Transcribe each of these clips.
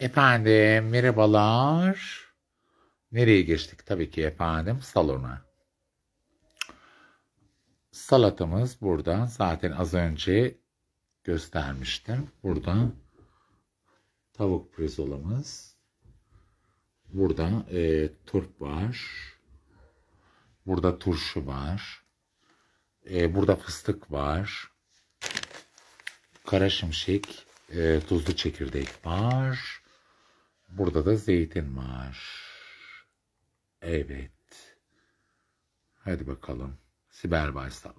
Efendim merhabalar. Nereye geçtik? Tabii ki efendim salona. Salatamız burada. Zaten az önce göstermiştim. Burada tavuk pirzolamız. Burada e, turp var. Burada turşu var. E, burada fıstık var. Kara şimşek, e, tuzlu çekirdek var. Burada da zeytin var. Evet. Hadi bakalım. Siber Baysal.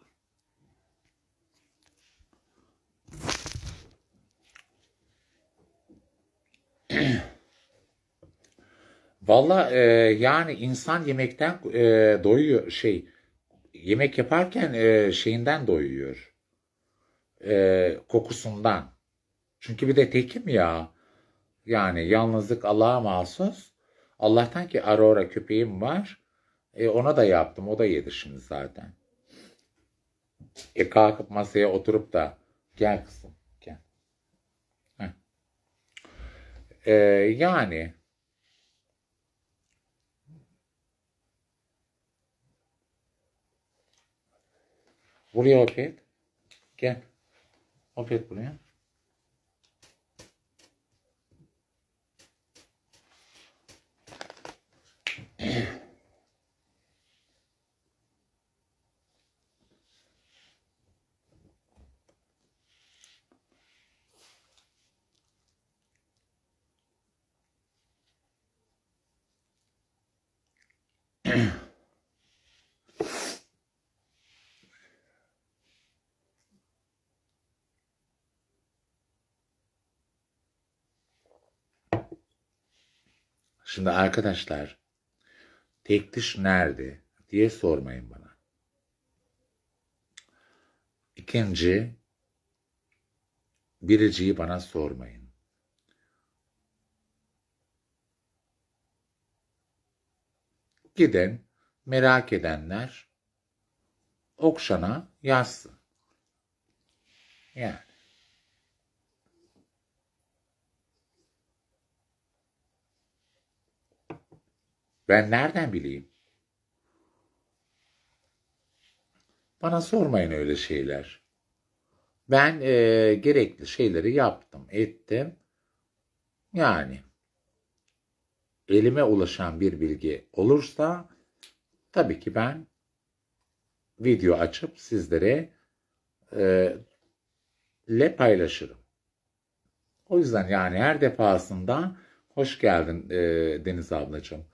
Valla e, yani insan yemekten e, doyuyor şey yemek yaparken e, şeyinden doyuyor e, kokusundan. Çünkü bir de tekim ya yani yalnızlık Allah'a mahsus. Allah'tan ki Aurora köpeğim var. E, ona da yaptım. O da yedi şimdi zaten. E kalkıp masaya oturup da gel kızım gel. E, yani Buraya opet. Gel. Opet buraya. Şimdi arkadaşlar tek diş nerede diye sormayın bana. İkinci, biriciyi bana sormayın. Giden, merak edenler Okşan'a yazsın. Yani. Ben nereden bileyim? Bana sormayın öyle şeyler. Ben e, gerekli şeyleri yaptım, ettim. Yani elime ulaşan bir bilgi olursa tabii ki ben video açıp sizlere e, le paylaşırım. O yüzden yani her defasında hoş geldin e, Deniz ablacığım.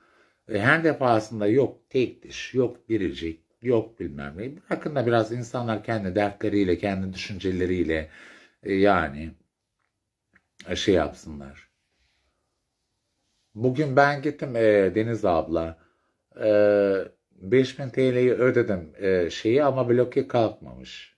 Ve her defasında yok tek diş, yok biricik, yok bilmem ne. Bırakın da biraz insanlar kendi dertleriyle, kendi düşünceleriyle e, yani e, şey yapsınlar. Bugün ben gittim e, Deniz abla. E, 5000 TL'yi ödedim e, şeyi ama bloke kalkmamış.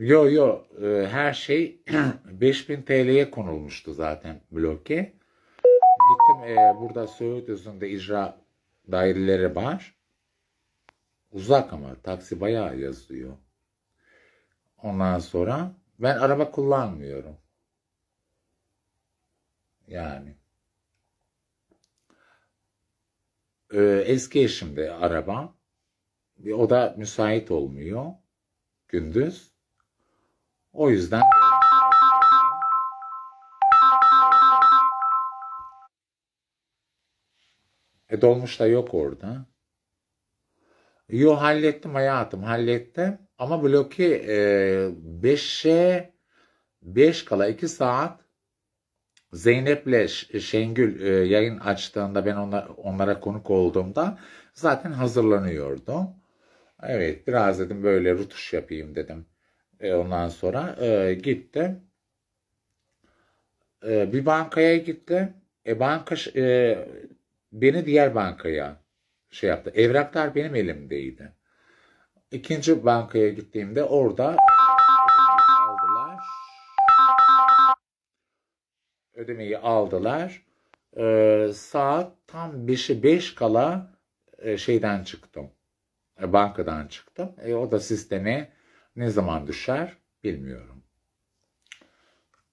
Yo yo e, her şey 5000 TL'ye konulmuştu zaten bloke. Gittim e, burada Söğüt Özü'nde icra daireleri var. Uzak ama taksi bayağı yazıyor. Ondan sonra ben araba kullanmıyorum. Yani. Ee, eski eşimde araba. O da müsait olmuyor. Gündüz. O yüzden E dolmuş da yok orada. Yo hallettim hayatım hallettim. Ama bloki 5'e 5 kala 2 saat Zeynep'le e, Şengül e, yayın açtığında ben onlar, onlara konuk olduğumda zaten hazırlanıyordum. Evet biraz dedim böyle rutuş yapayım dedim. E, ondan sonra e, gitti. E, bir bankaya gitti. E, banka e, beni diğer bankaya şey yaptı. Evraklar benim elimdeydi. İkinci bankaya gittiğimde orada aldılar. Ödemeyi aldılar. Ee, saat tam 5'i 5 kala e, şeyden çıktım. E, bankadan çıktım. E, o da sistemi ne zaman düşer bilmiyorum.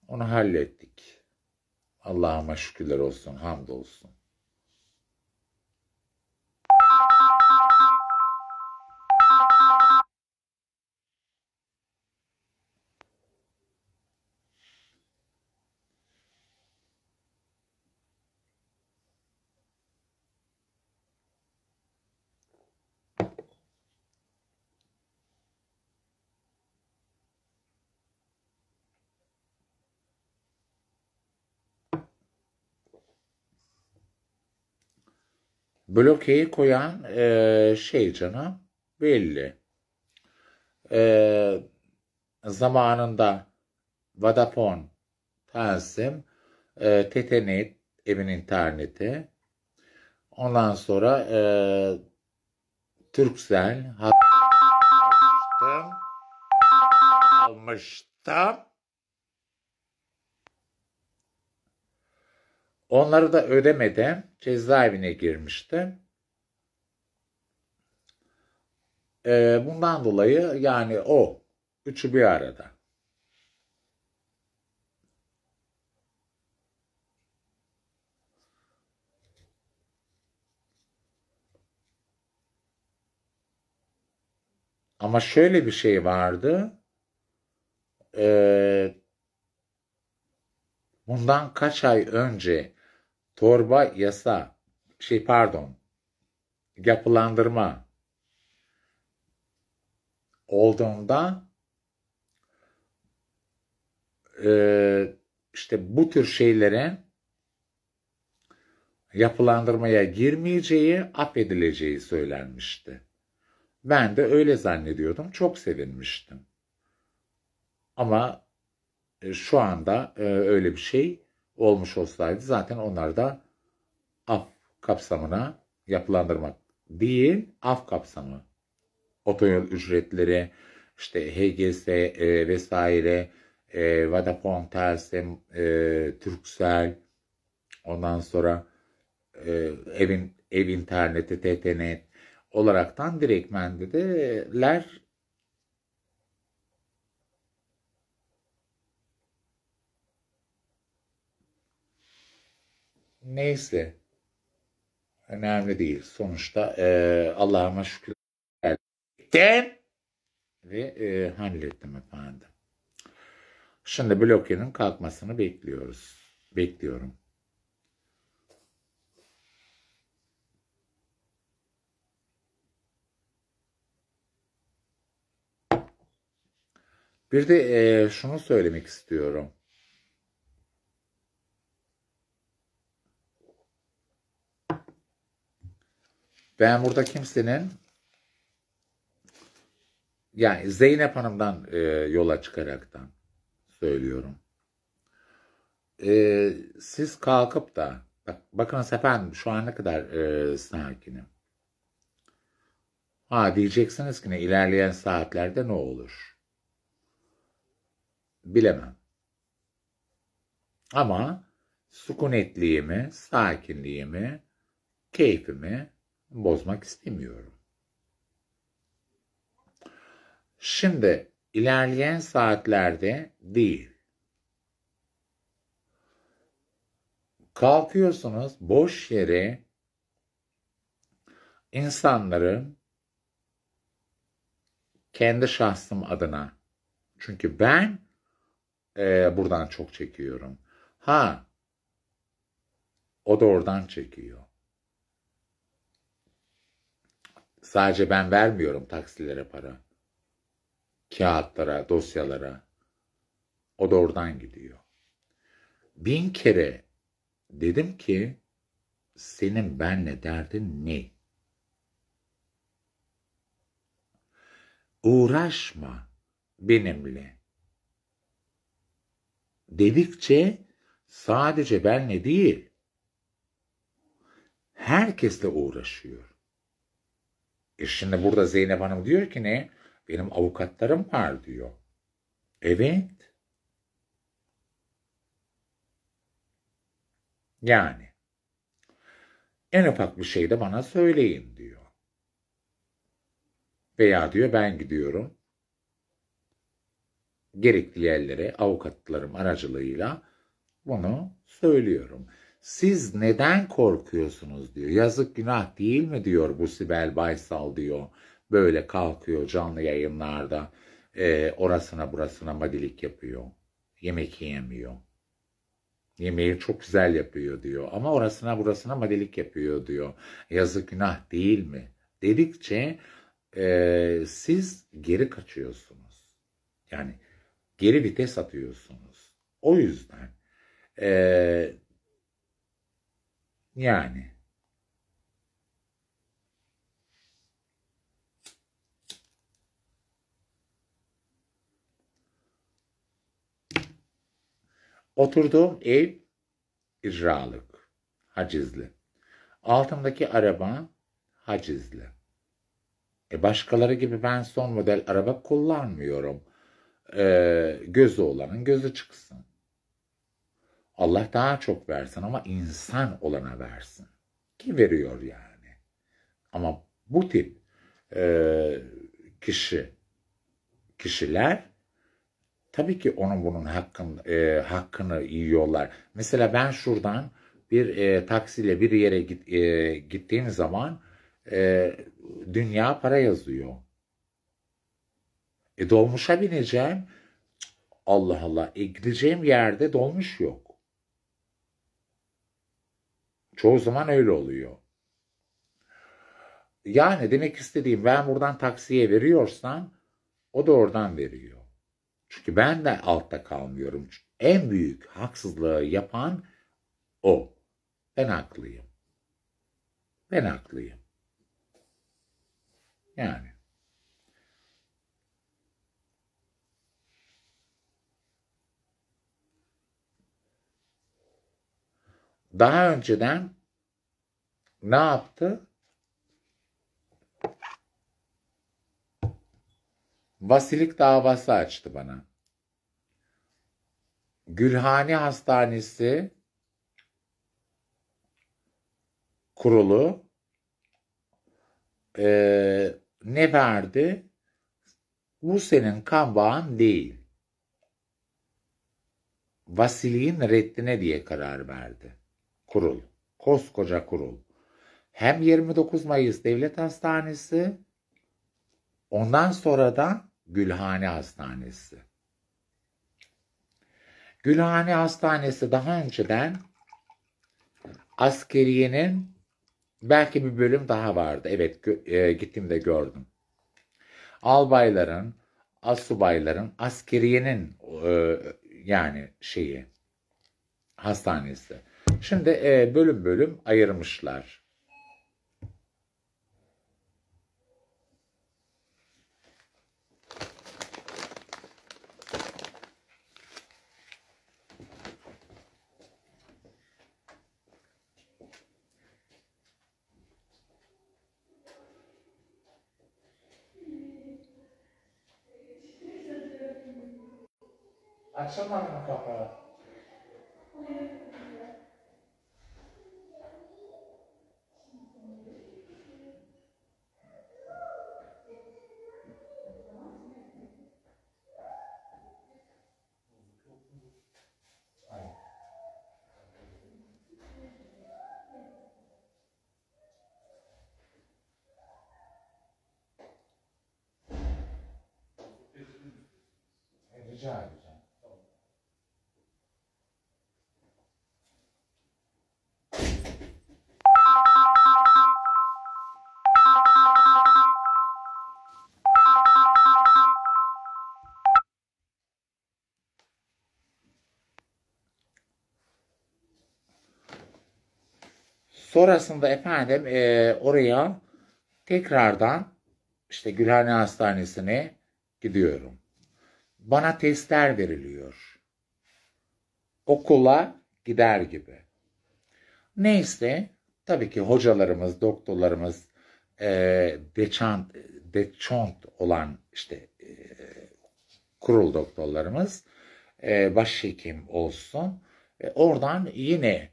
Onu hallettik. Allah'ıma şükürler olsun, hamdolsun. blokeyi koyan e, şey canım belli. E, zamanında Vodafone, Tansim, e, Tetenet, evin interneti. Ondan sonra e, Türksel almıştım. Almıştım. Onları da ödemeden cezaevine girmişti. Ee, bundan dolayı yani o üçü bir arada. Ama şöyle bir şey vardı. Ee, bundan kaç ay önce torba yasa, şey pardon, yapılandırma olduğunda e, işte bu tür şeylerin yapılandırmaya girmeyeceği, affedileceği söylenmişti. Ben de öyle zannediyordum, çok sevinmiştim. Ama e, şu anda e, öyle bir şey olmuş olsaydı zaten onlar da af kapsamına yapılandırmak değil, af kapsamı. Otoyol ücretleri, işte HGS e, vesaire, e, Vodafone, Telsem, e, Turkcell, ondan sonra e, evin ev interneti, TTNet olaraktan direkmen ler Neyse. Önemli değil. Sonuçta e, Allah'ıma şükür ettim ve e, hallettim efendim. Şimdi blokyanın kalkmasını bekliyoruz. Bekliyorum. Bir de e, şunu söylemek istiyorum. Ben burada kimsenin yani Zeynep Hanım'dan e, yola çıkaraktan söylüyorum. E, siz kalkıp da bak, bakınız efendim şu an ne kadar e, sakinim. Ha diyeceksiniz ki ne ilerleyen saatlerde ne olur? Bilemem. Ama sükunetliğimi, sakinliğimi, keyfimi bozmak istemiyorum. Şimdi ilerleyen saatlerde değil. Kalkıyorsunuz boş yere insanların kendi şahsım adına. Çünkü ben e, buradan çok çekiyorum. Ha o da oradan çekiyor. Sadece ben vermiyorum taksilere para. Kağıtlara, dosyalara. O da oradan gidiyor. Bin kere dedim ki senin benle derdin ne? Uğraşma benimle. Dedikçe sadece benle değil, herkesle uğraşıyor. E şimdi burada Zeynep Hanım diyor ki ne? Benim avukatlarım var diyor. Evet. Yani en ufak bir şey de bana söyleyin diyor. Veya diyor ben gidiyorum. Gerekli yerlere avukatlarım aracılığıyla bunu söylüyorum. Siz neden korkuyorsunuz diyor. Yazık günah değil mi diyor bu Sibel Baysal diyor. Böyle kalkıyor canlı yayınlarda. E, orasına burasına madilik yapıyor. Yemek yemiyor. Yemeği çok güzel yapıyor diyor. Ama orasına burasına madilik yapıyor diyor. Yazık günah değil mi? Dedikçe e, siz geri kaçıyorsunuz. Yani geri vites atıyorsunuz. O yüzden e, yani. Oturduğum ev icralık, hacizli. Altımdaki araba hacizli. E başkaları gibi ben son model araba kullanmıyorum. E, gözü olanın gözü çıksın. Allah daha çok versin ama insan olana versin. Ki veriyor yani. Ama bu tip e, kişi kişiler tabii ki onun bunun hakkın, e, hakkını yiyorlar. Mesela ben şuradan bir e, taksiyle bir yere git, e, gittiğim zaman e, dünya para yazıyor. E dolmuşa bineceğim. Allah Allah. E gideceğim yerde dolmuş yok. Çoğu zaman öyle oluyor. Yani demek istediğim ben buradan taksiye veriyorsam o da oradan veriyor. Çünkü ben de altta kalmıyorum. Çünkü en büyük haksızlığı yapan o. Ben haklıyım. Ben haklıyım. Yani. daha önceden ne yaptı? Vasilik davası açtı bana. Gülhane Hastanesi kurulu e, ne verdi? Bu senin kan bağın değil. Vasiliğin reddine diye karar verdi kurul. Koskoca kurul. Hem 29 Mayıs Devlet Hastanesi ondan sonra da Gülhane Hastanesi. Gülhane Hastanesi daha önceden askeriyenin belki bir bölüm daha vardı. Evet e, de gördüm. Albayların, asubayların, askeriyenin e, yani şeyi hastanesi. Şimdi e, bölüm bölüm ayırmışlar. Akşam Rica edeceğim. Sonrasında efendim e, oraya tekrardan işte Gülhane Hastanesi'ne gidiyorum bana testler veriliyor. Okula gider gibi. Neyse tabii ki hocalarımız, doktorlarımız e, deçant, deçont olan işte e, kurul doktorlarımız e, başhekim olsun. E, oradan yine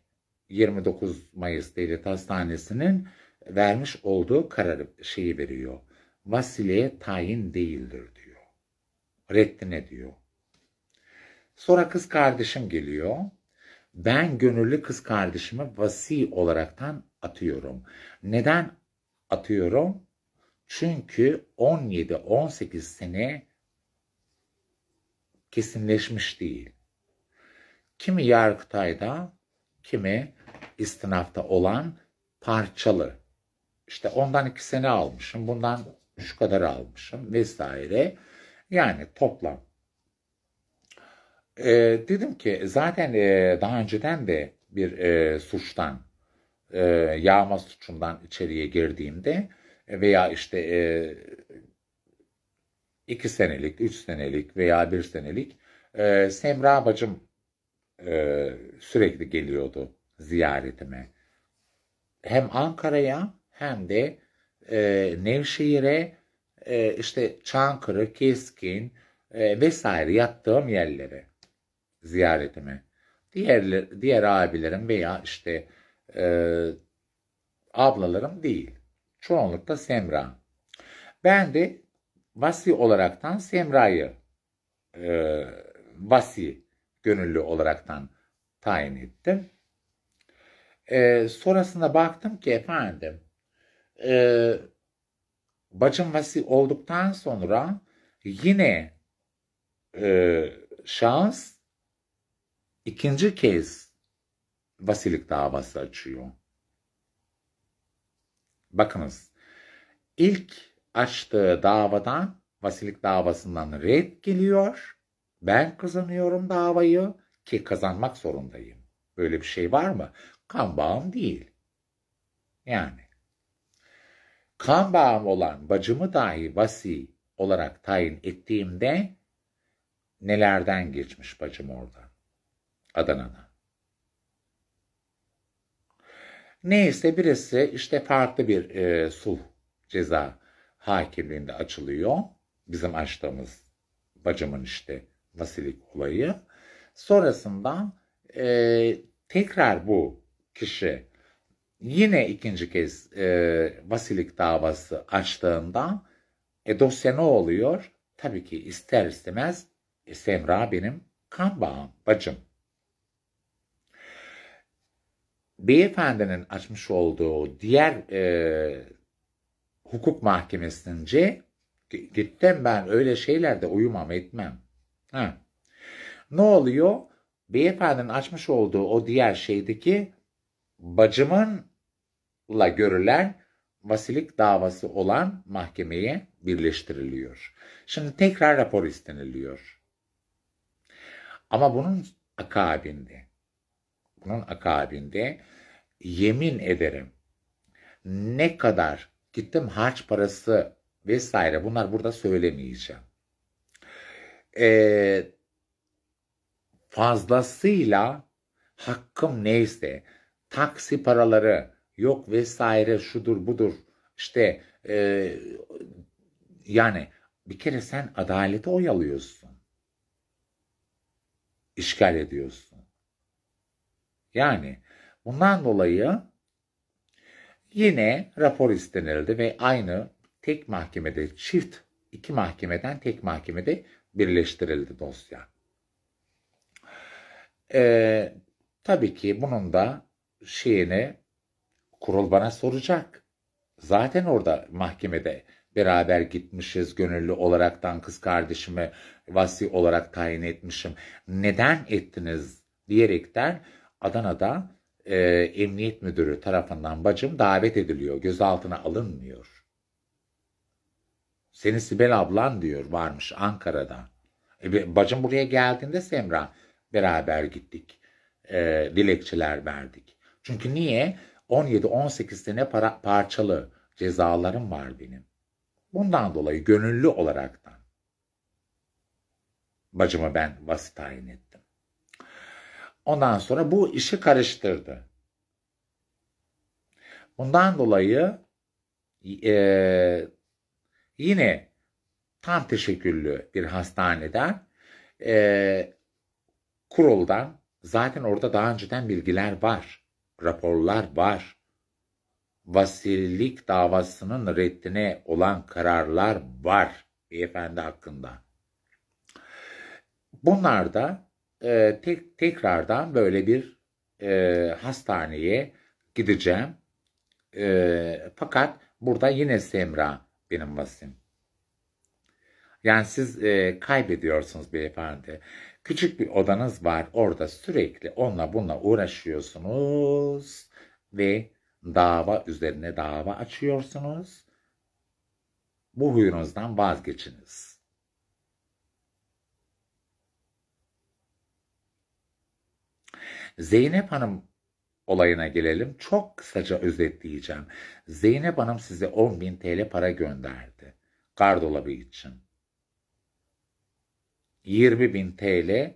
29 Mayıs Devlet Hastanesi'nin vermiş olduğu kararı şeyi veriyor. Vasile tayin değildir reddine diyor. Sonra kız kardeşim geliyor. Ben gönüllü kız kardeşimi vasi olaraktan atıyorum. Neden atıyorum? Çünkü 17-18 sene kesinleşmiş değil. Kimi Yargıtay'da, kimi istinafta olan parçalı. İşte ondan iki sene almışım, bundan şu kadar almışım vesaire. Yani toplam. E, dedim ki zaten e, daha önceden de bir e, suçtan, e, yağma suçundan içeriye girdiğimde e, veya işte e, iki senelik, üç senelik veya bir senelik e, Semra bacım e, sürekli geliyordu ziyaretime. Hem Ankara'ya hem de e, Nevşehir'e e, işte Çankırı, Keskin e, vesaire yattığım yerleri ziyaretimi. Diğer, diğer abilerim veya işte e, ablalarım değil. Çoğunlukla Semra. Ben de Vasi olaraktan Semra'yı e, Vasi gönüllü olaraktan tayin ettim. E, sonrasında baktım ki efendim e, Bacım bacınması olduktan sonra yine e, şahıs ikinci kez vasilik davası açıyor. Bakınız ilk açtığı davadan vasilik davasından red geliyor. Ben kazanıyorum davayı ki kazanmak zorundayım. Böyle bir şey var mı? Kan bağım değil. Yani kan bağım olan bacımı dahi vasi olarak tayin ettiğimde nelerden geçmiş bacım orada Adana'da. Neyse birisi işte farklı bir e, sulh ceza hakimliğinde açılıyor. Bizim açtığımız bacımın işte vasilik olayı. Sonrasında e, tekrar bu kişi yine ikinci kez e, vasilik davası açtığında e, dosya ne oluyor? Tabii ki ister istemez e, Semra benim kan bağım, bacım. Beyefendinin açmış olduğu diğer e, hukuk mahkemesince gittim ben öyle şeylerde uyumam etmem. Ha. Ne oluyor? Beyefendinin açmış olduğu o diğer şeydeki bacımın la görülen vasilik davası olan mahkemeye birleştiriliyor. Şimdi tekrar rapor isteniliyor. Ama bunun akabinde, bunun akabinde yemin ederim ne kadar gittim harç parası vesaire bunlar burada söylemeyeceğim. Ee, fazlasıyla hakkım neyse taksi paraları, yok vesaire şudur budur işte e, yani bir kere sen adaleti oyalıyorsun. İşgal ediyorsun. Yani bundan dolayı yine rapor istenildi ve aynı tek mahkemede çift iki mahkemeden tek mahkemede birleştirildi dosya. Ee, tabii ki bunun da şeyini Kurul bana soracak. Zaten orada mahkemede beraber gitmişiz gönüllü olaraktan kız kardeşimi vasi olarak tayin etmişim. Neden ettiniz diyerekten Adana'da e, emniyet müdürü tarafından bacım davet ediliyor. Gözaltına alınmıyor. Seni Sibel ablan diyor varmış Ankara'da. E, bacım buraya geldiğinde Semra beraber gittik. E, dilekçeler verdik. Çünkü niye? 17-18 sene para, parçalı cezalarım var benim. Bundan dolayı gönüllü olaraktan bacımı ben vasi tayin ettim. Ondan sonra bu işi karıştırdı. Bundan dolayı e, yine tam teşekküllü bir hastaneden e, kuruldan zaten orada daha önceden bilgiler var raporlar var. Vasililik davasının reddine olan kararlar var beyefendi hakkında. Bunlar da e, tek, tekrardan böyle bir e, hastaneye gideceğim. E, fakat burada yine Semra benim vasim. Yani siz e, kaybediyorsunuz beyefendi. Küçük bir odanız var. Orada sürekli onunla bununla uğraşıyorsunuz ve dava üzerine dava açıyorsunuz. Bu huyunuzdan vazgeçiniz. Zeynep Hanım olayına gelelim. Çok kısaca özetleyeceğim. Zeynep Hanım size 10.000 TL para gönderdi. Gardolabı için. 20 bin TL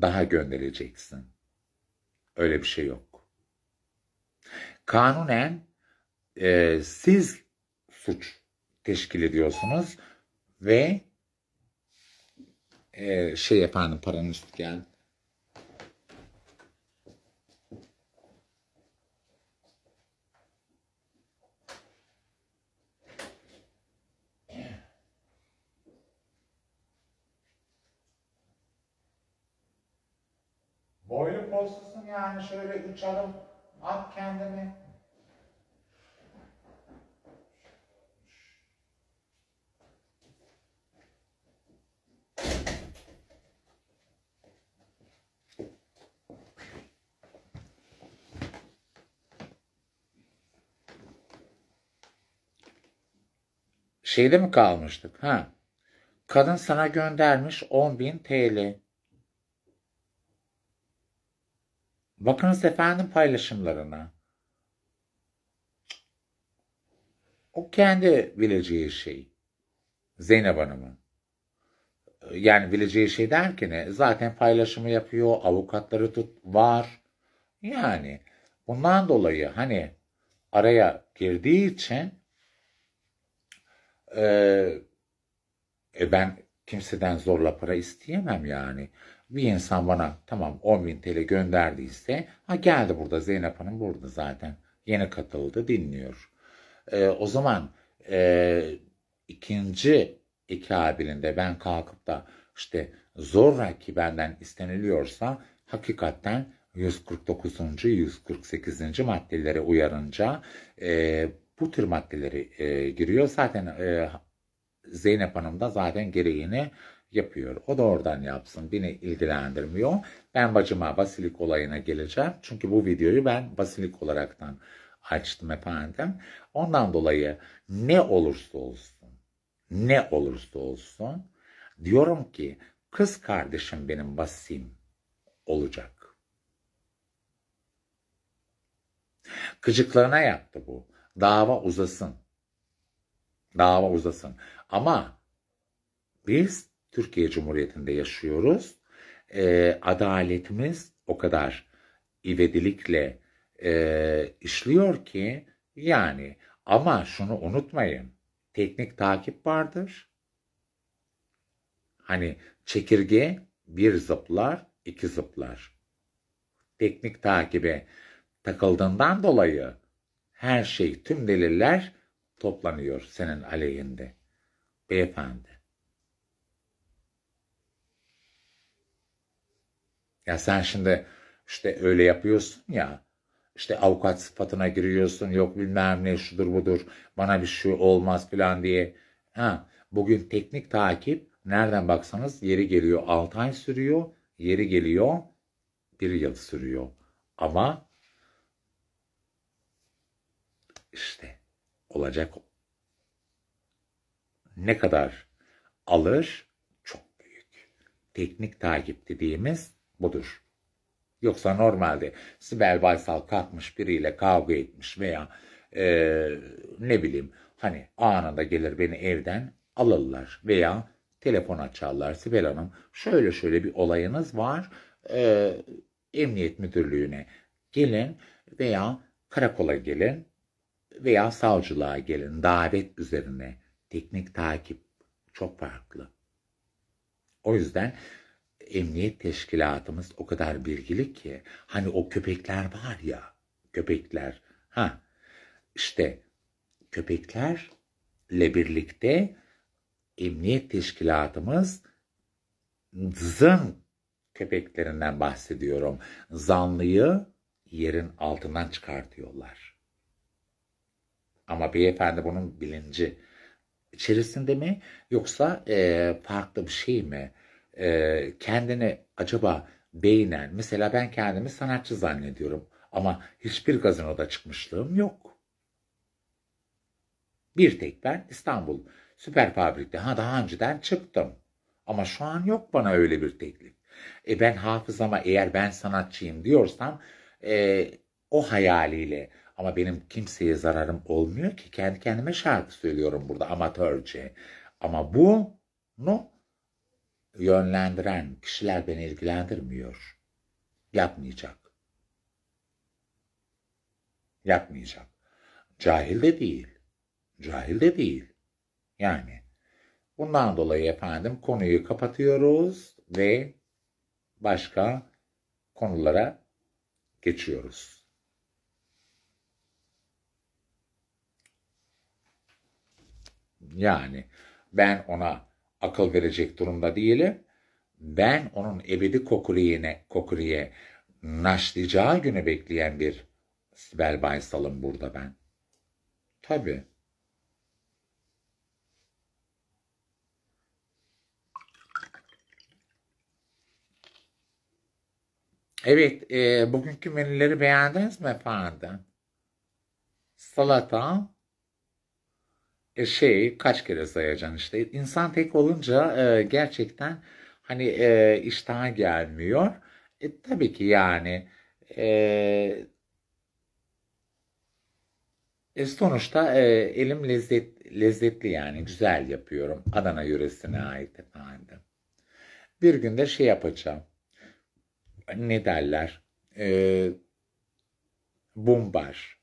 daha göndereceksin. Öyle bir şey yok. Kanunen e, siz suç teşkil ediyorsunuz ve e, şey efendim paranın üstü geldi. yani şöyle üç adım at kendini. Şeyde mi kalmıştık? Ha. Kadın sana göndermiş 10.000 TL. Bakınız efendim paylaşımlarına. O kendi bileceği şey. Zeynep Hanım'ın. Yani bileceği şey derken e, zaten paylaşımı yapıyor, avukatları tut var. Yani bundan dolayı hani araya girdiği için e, e ben kimseden zorla para isteyemem yani bir insan bana tamam 10 bin TL gönderdiyse ha geldi burada Zeynep Hanım burada zaten yeni katıldı dinliyor. E, o zaman e, ikinci ikabilinde ben kalkıp da işte zoraki benden isteniliyorsa hakikaten 149. 148. maddelere uyarınca e, bu tür maddeleri e, giriyor. Zaten e, Zeynep Hanım da zaten gereğini yapıyor. O da oradan yapsın. Beni ilgilendirmiyor. Ben bacıma basilik olayına geleceğim. Çünkü bu videoyu ben basilik olaraktan açtım efendim. Ondan dolayı ne olursa olsun, ne olursa olsun diyorum ki kız kardeşim benim basim olacak. Kıcıklığına yaptı bu. Dava uzasın. Dava uzasın. Ama biz Türkiye Cumhuriyeti'nde yaşıyoruz. E, adaletimiz o kadar ivedilikle e, işliyor ki yani ama şunu unutmayın. Teknik takip vardır. Hani çekirge bir zıplar, iki zıplar. Teknik takibe takıldığından dolayı her şey, tüm deliller toplanıyor senin aleyhinde. Beyefendi. Ya sen şimdi işte öyle yapıyorsun ya işte avukat sıfatına giriyorsun yok bilmem ne şudur budur bana bir şey olmaz filan diye. Ha, bugün teknik takip nereden baksanız yeri geliyor 6 ay sürüyor yeri geliyor 1 yıl sürüyor. Ama işte olacak ne kadar alır çok büyük. Teknik takip dediğimiz budur. Yoksa normalde Sibel Baysal kalkmış biriyle kavga etmiş veya e, ne bileyim hani anında gelir beni evden alırlar veya telefon açarlar. Sibel Hanım şöyle şöyle bir olayınız var e, emniyet müdürlüğüne gelin veya karakola gelin veya savcılığa gelin davet üzerine teknik takip çok farklı. O yüzden emniyet teşkilatımız o kadar bilgili ki hani o köpekler var ya köpekler ha işte köpeklerle birlikte emniyet teşkilatımız zın köpeklerinden bahsediyorum. Zanlıyı yerin altından çıkartıyorlar. Ama beyefendi bunun bilinci içerisinde mi yoksa e, farklı bir şey mi? e, kendini acaba beğenen, mesela ben kendimi sanatçı zannediyorum ama hiçbir gazinoda çıkmışlığım yok. Bir tek ben İstanbul Süper Fabrik'te ha daha önceden çıktım. Ama şu an yok bana öyle bir teklif. E ben hafızama eğer ben sanatçıyım diyorsam e, o hayaliyle ama benim kimseye zararım olmuyor ki kendi kendime şarkı söylüyorum burada amatörce. Ama bu no yönlendiren kişiler beni ilgilendirmiyor. Yapmayacak. Yapmayacak. Cahil de değil. Cahil de değil. Yani bundan dolayı efendim konuyu kapatıyoruz ve başka konulara geçiyoruz. Yani ben ona akıl verecek durumda değilim. Ben onun ebedi kokuliyene, kokuriye naşlayacağı günü bekleyen bir Sibel Baysal'ım burada ben. Tabii. Evet, e, bugünkü menüleri beğendiniz mi efendim? Salata, şey kaç kere sayacaksın işte. insan tek olunca e, gerçekten hani e, iştaha gelmiyor. E, tabii ki yani e, e, sonuçta e, elim lezzet, lezzetli yani güzel yapıyorum. Adana yöresine ait efendim. Bir günde şey yapacağım. Ne derler? E, bumbar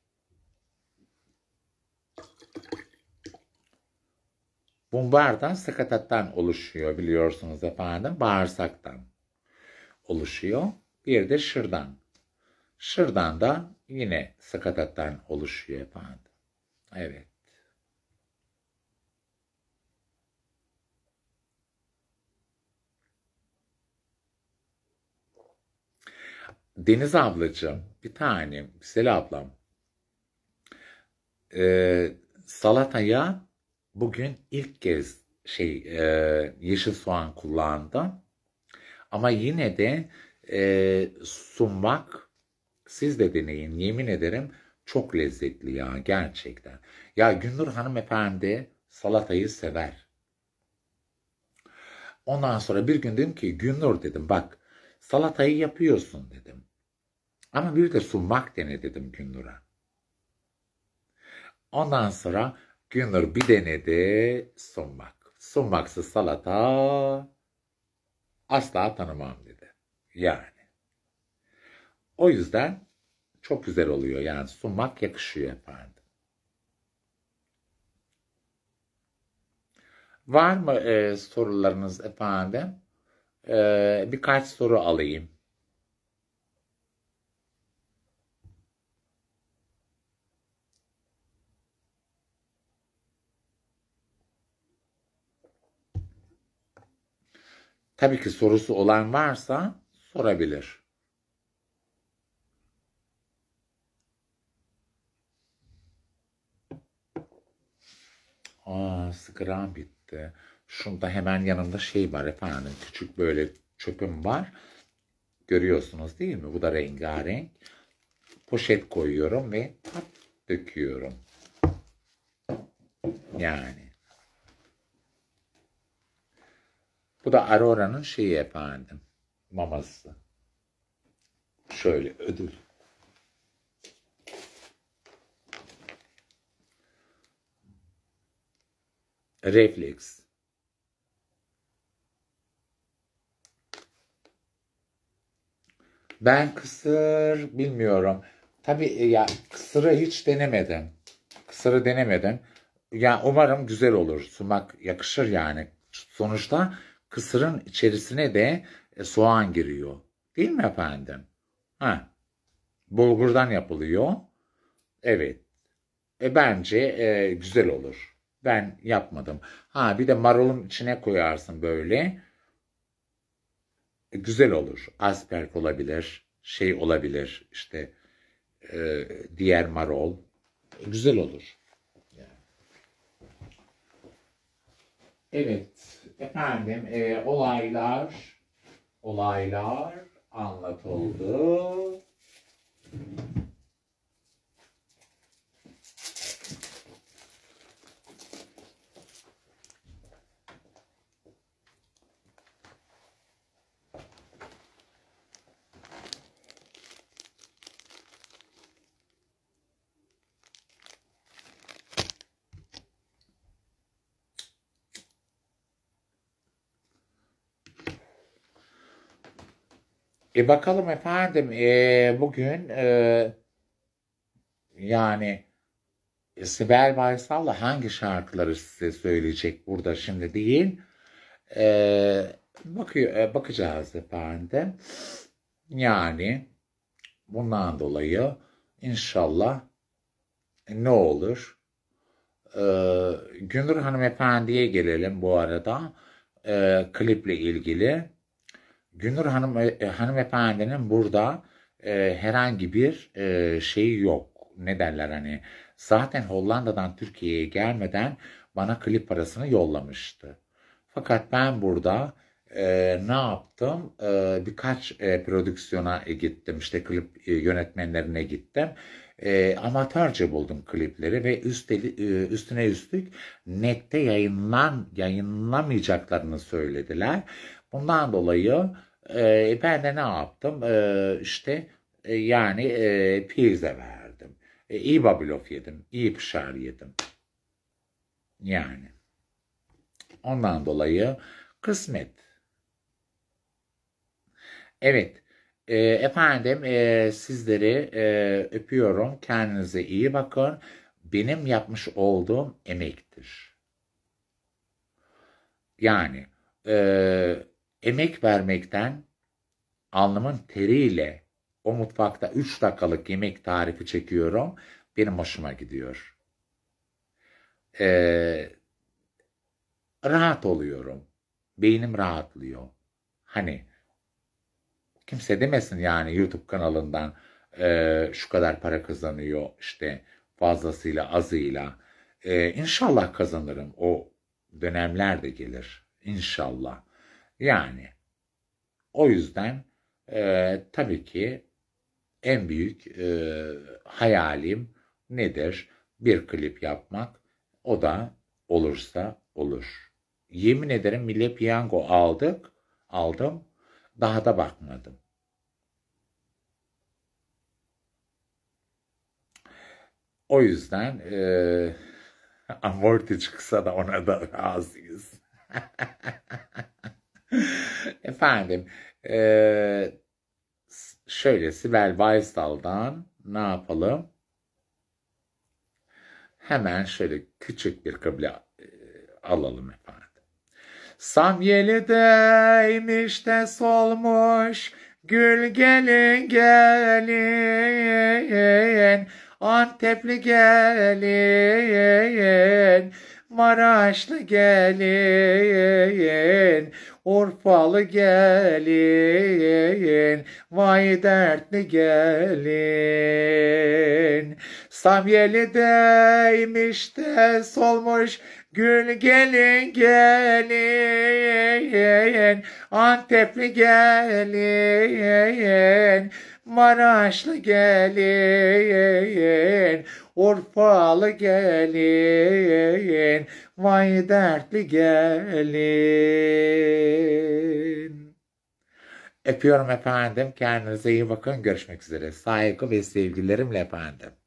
Bunlardan, sakatattan oluşuyor biliyorsunuz efendim. Bağırsaktan oluşuyor. Bir de şırdan. Şırdan da yine sakatattan oluşuyor efendim. Evet. Deniz ablacığım, bir tanem, güzel ablam. Ee, salataya bugün ilk kez şey e, yeşil soğan kullandım. Ama yine de e, sunmak siz de deneyin yemin ederim çok lezzetli ya gerçekten. Ya Gündür hanımefendi salatayı sever. Ondan sonra bir gün dedim ki Gündür dedim bak salatayı yapıyorsun dedim. Ama bir de sunmak dene dedim Gündür'e. Ondan sonra Günür bir tane de sunmak. Sunmaksız salata asla tanımam dedi. Yani. O yüzden çok güzel oluyor. Yani sunmak yakışıyor efendim. Var mı e, sorularınız efendim? E, birkaç soru alayım. Tabii ki sorusu olan varsa sorabilir. Aa, sigaram bitti. Şunda hemen yanında şey var efendim. Küçük böyle çöpüm var. Görüyorsunuz değil mi? Bu da rengarenk. Poşet koyuyorum ve döküyorum. Yani. Bu da Aurora'nın şeyi efendim. Maması. Şöyle ödül. Refleks. Ben kısır bilmiyorum. Tabii e, ya kısırı hiç denemedim. Kısırı denemedim. Ya yani umarım güzel olur. Sumak yakışır yani. Sonuçta kısırın içerisine de e, soğan giriyor. Değil mi efendim? Ha. Bulgurdan yapılıyor. Evet. E bence e, güzel olur. Ben yapmadım. Ha bir de marulun içine koyarsın böyle. E, güzel olur. Asperk olabilir. Şey olabilir. İşte e, diğer marol. E, güzel olur. Evet efendim e, olaylar olaylar anlatıldı. E bakalım efendim e, bugün e, yani e, Sibel Baysal'la hangi şarkıları size söyleyecek burada şimdi değil. E, bakıyor, e, bakacağız efendim. Yani bundan dolayı inşallah e, ne olur. E, Gündür efendiye gelelim bu arada. E, kliple ilgili Günür Hanım e, hanımefendinin burada e, herhangi bir e, şeyi yok. Ne derler hani. Zaten Hollanda'dan Türkiye'ye gelmeden bana klip parasını yollamıştı. Fakat ben burada e, ne yaptım? E, birkaç e, prodüksiyona gittim. İşte klip e, yönetmenlerine gittim. E, amatörce buldum klipleri ve üsteli, e, üstüne üstlük nette yayınlan yayınlamayacaklarını söylediler. Bundan dolayı ee, e, ben de ne yaptım? Ee, e, işte yani e, pirze verdim. E, iyi babilof yedim. iyi pişer yedim. Yani. Ondan dolayı kısmet. Evet. E, efendim e, sizleri e, öpüyorum. Kendinize iyi bakın. Benim yapmış olduğum emektir. Yani e, emek vermekten alnımın teriyle o mutfakta 3 dakikalık yemek tarifi çekiyorum. Benim hoşuma gidiyor. Ee, rahat oluyorum. Beynim rahatlıyor. Hani kimse demesin yani YouTube kanalından e, şu kadar para kazanıyor işte fazlasıyla azıyla. E, inşallah kazanırım. O dönemler de gelir. İnşallah. Yani o yüzden e, tabii ki en büyük e, hayalim nedir? Bir klip yapmak. O da olursa olur. Yemin ederim Milli Piyango aldık. Aldım. Daha da bakmadım. O yüzden e, amorti çıksa da ona da razıyız. Efendim e, şöyle Sibel Baysal'dan ne yapalım? Hemen şöyle küçük bir kıble e, alalım efendim. Samyeli değmiş de solmuş gül gelin gelin Antepli gelin Maraşlı gelin, Urfalı gelin, vay dertli gelin. Samyeli deymiş de solmuş Gül gelin gelin, Antepli gelin, Maraşlı gelin, Urfalı gelin, vay dertli gelin. Öpüyorum efendim. Kendinize iyi bakın. Görüşmek üzere. Saygı ve sevgilerimle efendim.